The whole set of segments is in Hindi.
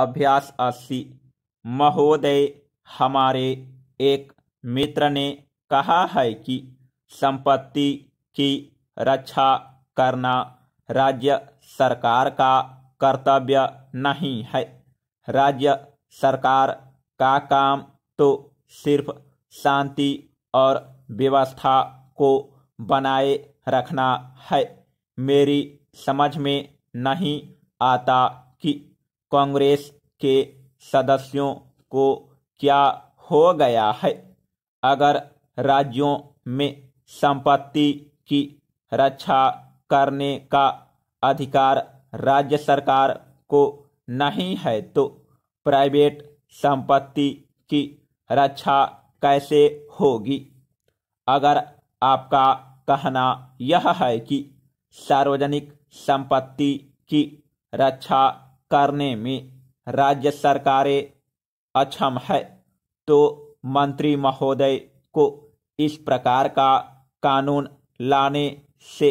अभ्यास अस्सी महोदय हमारे एक मित्र ने कहा है कि संपत्ति की रक्षा करना राज्य सरकार का कर्तव्य नहीं है राज्य सरकार का काम तो सिर्फ शांति और व्यवस्था को बनाए रखना है मेरी समझ में नहीं आता कि कांग्रेस के सदस्यों को क्या हो गया है अगर राज्यों में संपत्ति की रक्षा करने का अधिकार राज्य सरकार को नहीं है तो प्राइवेट संपत्ति की रक्षा कैसे होगी अगर आपका कहना यह है कि सार्वजनिक संपत्ति की रक्षा करने में राज्य सरकारें अक्षम है तो मंत्री महोदय को इस प्रकार का कानून लाने से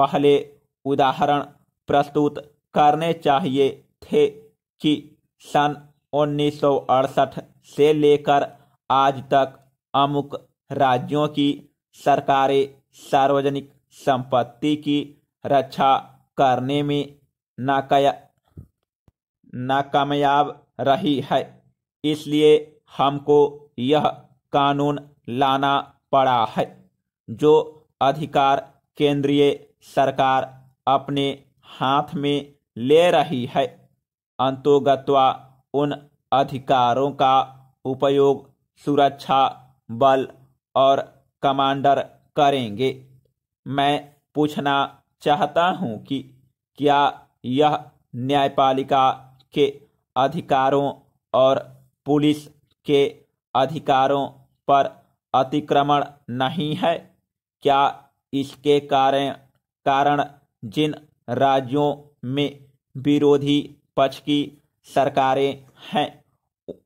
पहले उदाहरण प्रस्तुत करने चाहिए थे कि सन उन्नीस से लेकर आज तक अमुक राज्यों की सरकारें सार्वजनिक संपत्ति की रक्षा करने में नाकाया नाकामयाब रही है इसलिए हमको यह कानून लाना पड़ा है जो अधिकार केंद्रीय सरकार अपने हाथ में ले रही है अंतोगत्वा उन अधिकारों का उपयोग सुरक्षा बल और कमांडर करेंगे मैं पूछना चाहता हूं कि क्या यह न्यायपालिका के अधिकारों और पुलिस के अधिकारों पर अतिक्रमण नहीं है क्या इसके कारण कारण जिन राज्यों में विरोधी पक्ष की सरकारें हैं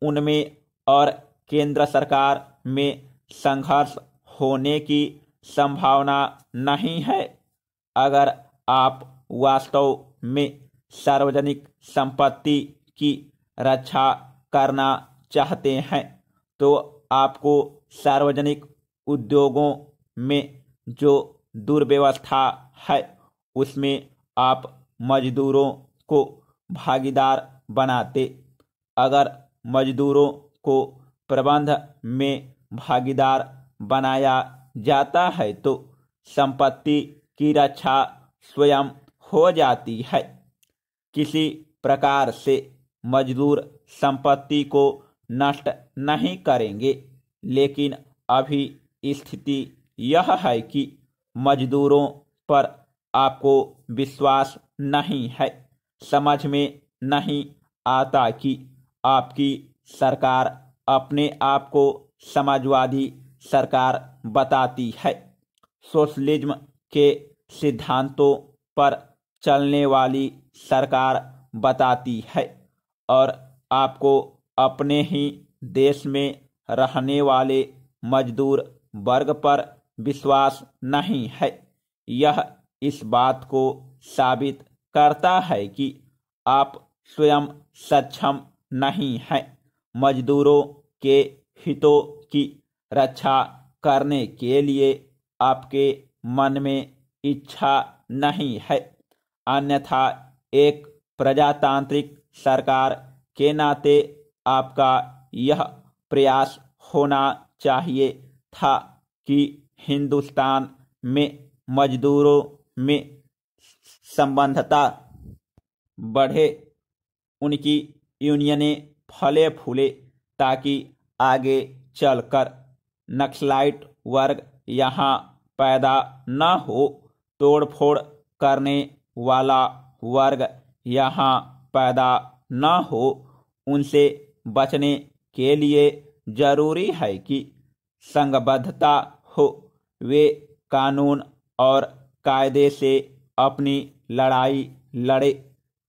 उनमें और केंद्र सरकार में संघर्ष होने की संभावना नहीं है अगर आप वास्तव में सार्वजनिक संपत्ति की रक्षा करना चाहते हैं तो आपको सार्वजनिक उद्योगों में जो दुर्व्यवस्था है उसमें आप मजदूरों को भागीदार बनाते अगर मजदूरों को प्रबंध में भागीदार बनाया जाता है तो संपत्ति की रक्षा स्वयं हो जाती है किसी प्रकार से मजदूर संपत्ति को नष्ट नहीं करेंगे लेकिन अभी स्थिति यह है कि मजदूरों पर आपको विश्वास नहीं है समझ में नहीं आता कि आपकी सरकार अपने आप को समाजवादी सरकार बताती है सोशलिज्म के सिद्धांतों पर चलने वाली सरकार बताती है और आपको अपने ही देश में रहने वाले मजदूर वर्ग पर विश्वास नहीं है यह इस बात को साबित करता है कि आप स्वयं सक्षम नहीं हैं मजदूरों के हितों की रक्षा करने के लिए आपके मन में इच्छा नहीं है अन्यथा एक प्रजातांत्रिक सरकार के नाते आपका यह प्रयास होना चाहिए था कि हिंदुस्तान में मजदूरों में संबंधता बढ़े उनकी यूनियनें फले फूले ताकि आगे चलकर नक्सलाइट वर्ग यहाँ पैदा न हो तोड़फोड़ करने वाला वर्ग यहाँ पैदा न हो उनसे बचने के लिए जरूरी है कि संगबद्धता हो वे कानून और कायदे से अपनी लड़ाई लड़े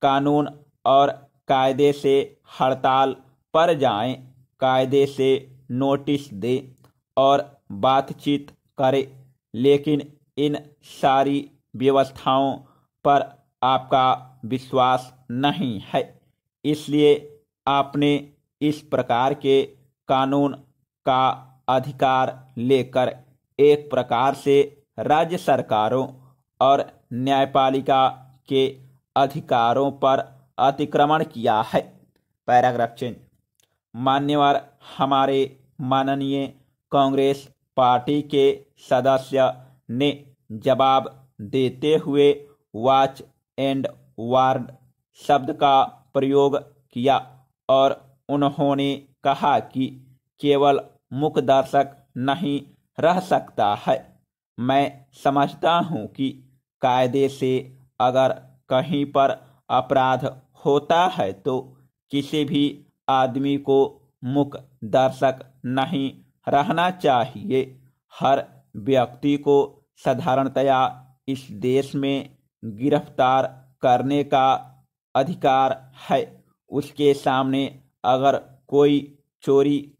कानून और कायदे से हड़ताल पर जाएं, कायदे से नोटिस दे और बातचीत करें लेकिन इन सारी व्यवस्थाओं पर आपका विश्वास नहीं है इसलिए आपने इस प्रकार के कानून का अधिकार लेकर एक प्रकार से राज्य सरकारों और न्यायपालिका के अधिकारों पर अतिक्रमण किया है पैराग्राफ चेंज मान्यवर हमारे माननीय कांग्रेस पार्टी के सदस्य ने जवाब देते हुए वॉच एंड वार्ड शब्द का प्रयोग किया और उन्होंने कहा कि केवल मुख दर्शक नहीं रह सकता है मैं समझता हूँ कि कायदे से अगर कहीं पर अपराध होता है तो किसी भी आदमी को मुख दर्शक नहीं रहना चाहिए हर व्यक्ति को साधारणतया इस देश में गिरफ्तार करने का अधिकार है उसके सामने अगर कोई चोरी